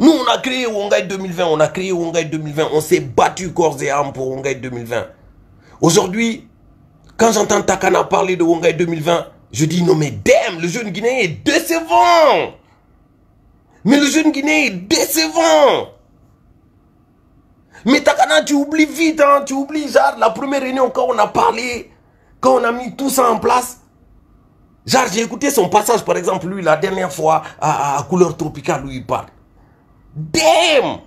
Nous, on a créé Wongai 2020, on a créé Wongai 2020, on s'est battu corps et âme pour Wongai 2020. Aujourd'hui, quand j'entends Takana parler de Wongai 2020, je dis non mais damn, le jeune Guinéen est décevant. Mais le jeune Guinéen est décevant. Mais Takana, tu oublies vite, hein, tu oublies genre la première réunion quand on a parlé, quand on a mis tout ça en place. Genre, j'ai écouté son passage, par exemple, lui, la dernière fois, à Couleur Tropicale, où il parle. Damn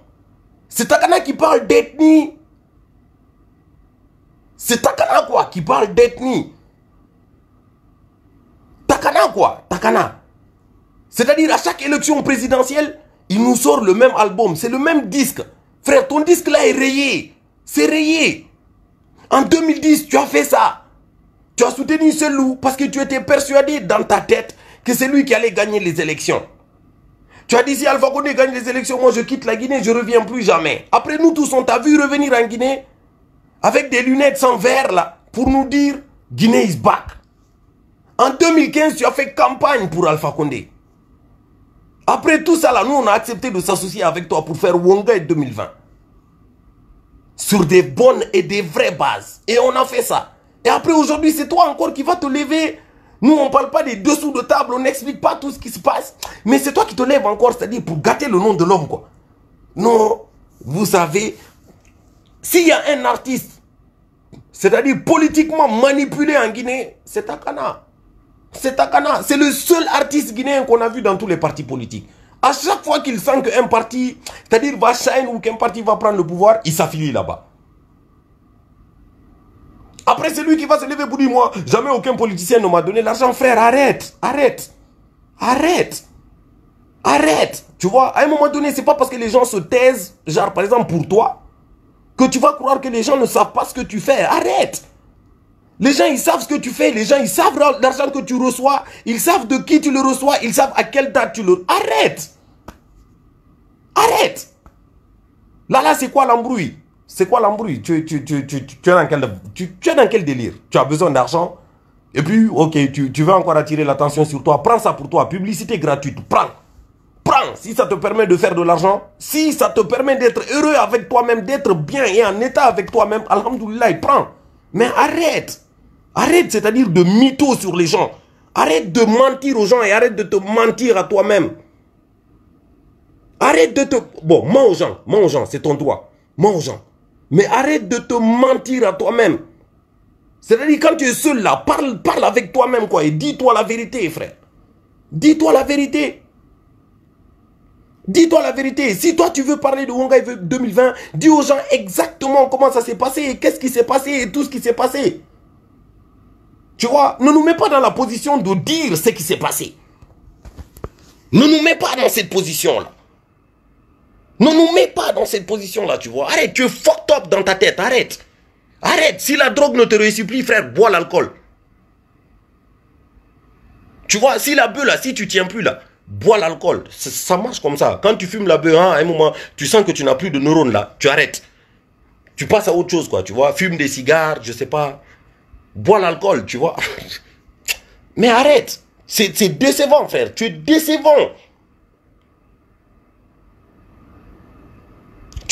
C'est Takana qui parle d'ethnie. C'est Takana quoi qui parle d'ethnie. Takana quoi Takana. C'est-à-dire à chaque élection présidentielle, il nous sort le même album. C'est le même disque. Frère, ton disque là est rayé. C'est rayé. En 2010, tu as fait ça. Tu as soutenu ce loup parce que tu étais persuadé dans ta tête que c'est lui qui allait gagner les élections. Tu as dit si Alpha Condé gagne les élections, moi je quitte la Guinée, je reviens plus jamais. Après nous tous, on t'a vu revenir en Guinée avec des lunettes sans verre là pour nous dire Guinée is back. En 2015, tu as fait campagne pour Alpha Condé. Après tout ça là, nous on a accepté de s'associer avec toi pour faire Wonga 2020. Sur des bonnes et des vraies bases. Et on a fait ça. Et après aujourd'hui, c'est toi encore qui vas te lever nous, on ne parle pas des dessous de table, on n'explique pas tout ce qui se passe. Mais c'est toi qui te lèves encore, c'est-à-dire pour gâter le nom de l'homme, quoi. Non, vous savez, s'il y a un artiste, c'est-à-dire politiquement manipulé en Guinée, c'est Takana. C'est Takana. C'est le seul artiste guinéen qu'on a vu dans tous les partis politiques. À chaque fois qu'il sent qu'un parti, c'est-à-dire va chaîne ou qu'un parti va prendre le pouvoir, il s'affilie là-bas. Après, c'est lui qui va se lever pour dire, moi, jamais aucun politicien ne m'a donné l'argent. Frère, arrête, arrête, arrête, arrête. Tu vois, à un moment donné, c'est pas parce que les gens se taisent, genre par exemple pour toi, que tu vas croire que les gens ne savent pas ce que tu fais. Arrête. Les gens, ils savent ce que tu fais. Les gens, ils savent l'argent que tu reçois. Ils savent de qui tu le reçois. Ils savent à quelle date tu le... Arrête. Arrête. Là, là, c'est quoi l'embrouille c'est quoi l'embrouille tu, es dans quel, délire Tu as besoin d'argent et puis, ok, tu, veux encore attirer l'attention sur toi. Prends ça pour toi. Publicité gratuite. Prends. Prends. Si ça te permet de faire de l'argent, si ça te permet d'être heureux avec toi-même, d'être bien et en état avec toi-même, Alhamdoulilah, prends. Mais arrête. Arrête, c'est-à-dire de mytho sur les gens. Arrête de mentir aux gens et arrête de te mentir à toi-même. Arrête de te... Bon, mens aux gens, mens aux gens, c'est ton droit. Mens aux gens. Mais arrête de te mentir à toi-même. C'est-à-dire, quand tu es seul là, parle, parle avec toi-même, quoi, et dis-toi la vérité, frère. Dis-toi la vérité. Dis-toi la vérité. Si toi, tu veux parler de Wongai e 2020, dis aux gens exactement comment ça s'est passé, et qu'est-ce qui s'est passé, et tout ce qui s'est passé. Tu vois, ne nous mets pas dans la position de dire ce qui s'est passé. Ne nous mets pas dans cette position-là. Ne nous mets pas dans cette position-là, tu vois. Arrête, tu es fucked up dans ta tête, arrête. Arrête, si la drogue ne te réussit plus, frère, bois l'alcool. Tu vois, si la bœuf, là, si tu tiens plus, là, bois l'alcool. Ça, marche comme ça. Quand tu fumes la bœuf, hein, à un moment, tu sens que tu n'as plus de neurones, là, tu arrêtes. Tu passes à autre chose, quoi, tu vois. Fume des cigares, je sais pas. Bois l'alcool, tu vois. Mais arrête. C'est décevant, frère. Tu es décevant.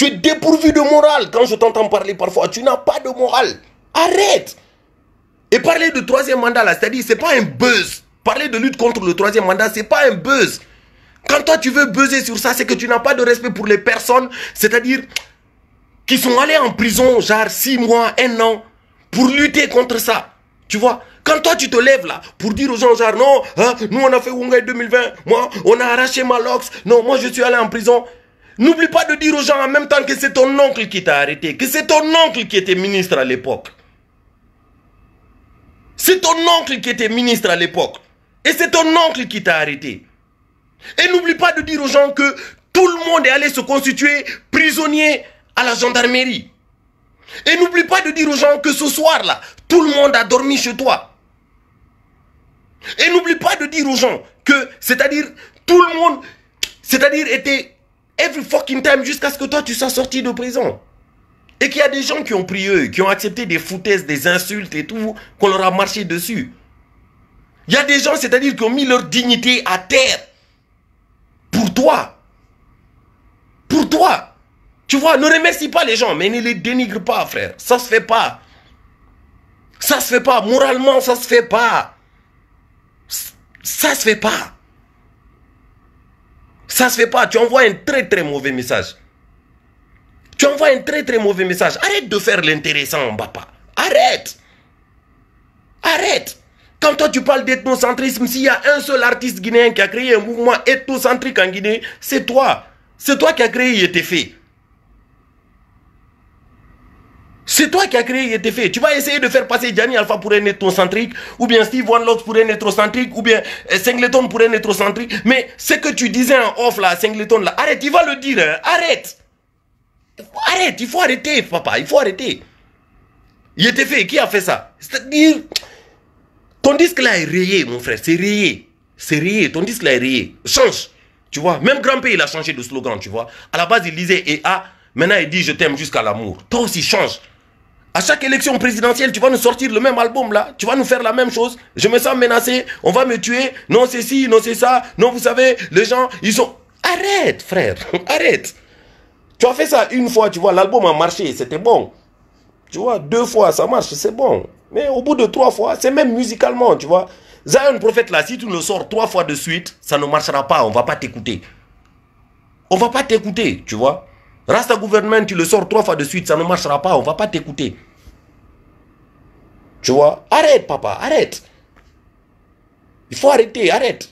Tu es dépourvu de morale. Quand je t'entends parler parfois, tu n'as pas de morale. Arrête. Et parler de troisième mandat, là, c'est-à-dire, c'est pas un buzz. Parler de lutte contre le troisième mandat, c'est pas un buzz. Quand toi, tu veux buzzer sur ça, c'est que tu n'as pas de respect pour les personnes, c'est-à-dire, qui sont allées en prison, genre, six mois, un an, pour lutter contre ça. Tu vois Quand toi, tu te lèves là, pour dire aux gens, genre, non, hein, nous, on a fait Wungai 2020, moi, on a arraché Malox, non, moi, je suis allé en prison. N'oublie pas de dire aux gens en même temps que c'est ton oncle qui t'a arrêté, que c'est ton oncle qui était ministre à l'époque. C'est ton oncle qui était ministre à l'époque. Et c'est ton oncle qui t'a arrêté. Et n'oublie pas de dire aux gens que tout le monde est allé se constituer prisonnier à la gendarmerie. Et n'oublie pas de dire aux gens que ce soir-là, tout le monde a dormi chez toi. Et n'oublie pas de dire aux gens que, c'est-à-dire, tout le monde, c'est-à-dire, était every fucking time jusqu'à ce que toi tu sois sorti de prison. Et qu'il y a des gens qui ont pris eux, qui ont accepté des foutaises, des insultes et tout, qu'on leur a marché dessus. Il y a des gens, c'est-à-dire, qui ont mis leur dignité à terre. Pour toi. Pour toi. Tu vois, ne remercie pas les gens, mais ne les dénigre pas, frère. Ça se fait pas. Ça se fait pas. Moralement, ça se fait pas. Ça se fait pas. Ça ne se fait pas. Tu envoies un très très mauvais message. Tu envoies un très très mauvais message. Arrête de faire l'intéressant, papa. Arrête. Arrête. Quand toi tu parles d'ethnocentrisme, s'il y a un seul artiste guinéen qui a créé un mouvement ethnocentrique en Guinée, c'est toi. C'est toi qui as créé fait. C'est toi qui as créé Fé. Tu vas essayer de faire passer Gianni Alpha pour un étrocentrique, ou bien Steve Wanlock pour un étrocentrique, ou bien Singleton euh, pour un étrocentrique. Mais ce que tu disais en off là, Singleton là, arrête, il va le dire. Hein. Arrête. Arrête, il faut arrêter, papa, il faut arrêter. Il était fait. qui a fait ça C'est-à-dire, ton disque là est rayé, mon frère, c'est rayé. C'est rayé, ton disque là est rayé. Change, tu vois. Même Grand P, il a changé de slogan, tu vois. À la base, il disait EA, maintenant il dit je t'aime jusqu'à l'amour. Toi aussi, change. À chaque élection présidentielle, tu vas nous sortir le même album là, tu vas nous faire la même chose. Je me sens menacé, on va me tuer. Non, c'est ci, non, c'est ça. Non, vous savez, les gens, ils sont. Arrête, frère, arrête. Tu as fait ça une fois, tu vois, l'album a marché, c'était bon. Tu vois, deux fois, ça marche, c'est bon. Mais au bout de trois fois, c'est même musicalement, tu vois. Zion Prophète là, si tu le sors trois fois de suite, ça ne marchera pas, on va pas t'écouter. On va pas t'écouter, tu vois. Rasta gouvernement, tu le sors trois fois de suite, ça ne marchera pas, on ne va pas t'écouter. Tu vois Arrête, papa, arrête. Il faut arrêter, arrête.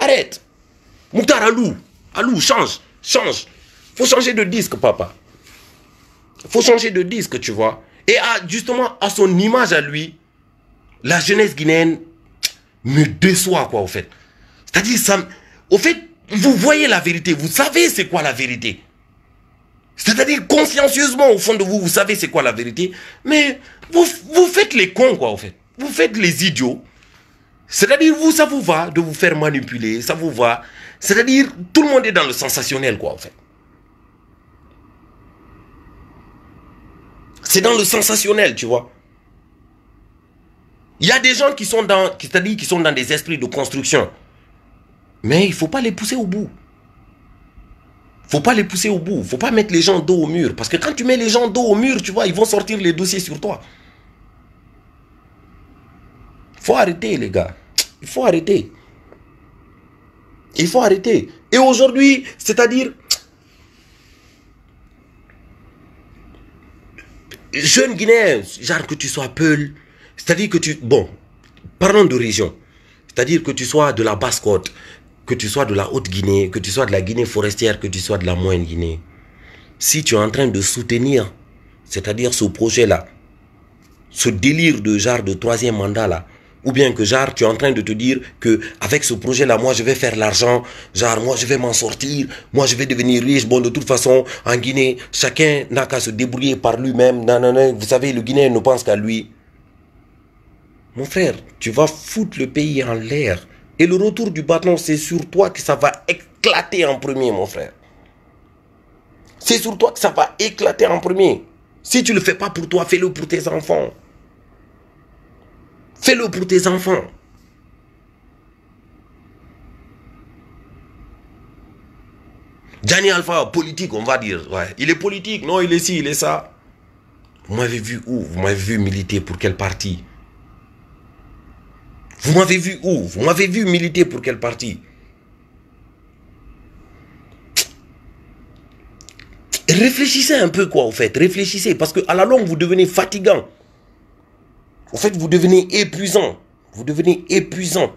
Arrête. Moutar Alou, Alou, change, change. Il faut changer de disque, papa. Il faut changer de disque, tu vois. Et justement, à son image à lui, la jeunesse guinéenne me déçoit, quoi, au fait. C'est-à-dire, Au fait, vous voyez la vérité, vous savez c'est quoi la vérité. C'est-à-dire consciencieusement, au fond de vous, vous savez c'est quoi la vérité, mais vous, faites les cons, quoi, en fait. Vous faites les idiots. C'est-à-dire, vous, ça vous va de vous faire manipuler, ça vous va. C'est-à-dire, tout le monde est dans le sensationnel, quoi, en fait. C'est dans le sensationnel, tu vois. Il y a des gens qui sont dans, c'est-à-dire qui sont dans des esprits de construction. Mais il ne faut pas les pousser au bout faut pas les pousser au bout. faut pas mettre les gens dos au mur. Parce que quand tu mets les gens dos au mur, tu vois, ils vont sortir les dossiers sur toi. faut arrêter, les gars. Il faut arrêter. Il faut arrêter. Et aujourd'hui, c'est-à-dire... Jeune Guinéen, genre que tu sois Peul, c'est-à-dire que tu... Bon, parlons de région. C'est-à-dire que tu sois de la basse côte, que tu sois de la Haute-Guinée, que tu sois de la Guinée forestière, que tu sois de la Moyenne-Guinée, si tu es en train de soutenir, c'est-à-dire ce projet-là, ce délire de genre de troisième mandat-là, ou bien que genre tu es en train de te dire que avec ce projet-là, moi je vais faire l'argent, genre moi je vais m'en sortir, moi je vais devenir riche. Bon, de toute façon, en Guinée, chacun n'a qu'à se débrouiller par lui-même. Non, non, vous savez, le Guinéen ne pense qu'à lui. Mon frère, tu vas foutre le pays en l'air. Et le retour du bâton, c'est sur toi que ça va éclater en premier, mon frère. C'est sur toi que ça va éclater en premier. Si tu ne le fais pas pour toi, fais-le pour tes enfants. Fais-le pour tes enfants. Gianni Alpha, politique, on va dire. Il est politique, non, il est ci, il est ça. Vous m'avez vu où Vous m'avez vu militer pour quel parti vous m'avez vu où Vous m'avez vu militer pour quel parti Réfléchissez un peu quoi, au fait. Réfléchissez, parce que à la longue, vous devenez fatigant. Au fait, vous devenez épuisant. Vous devenez épuisant.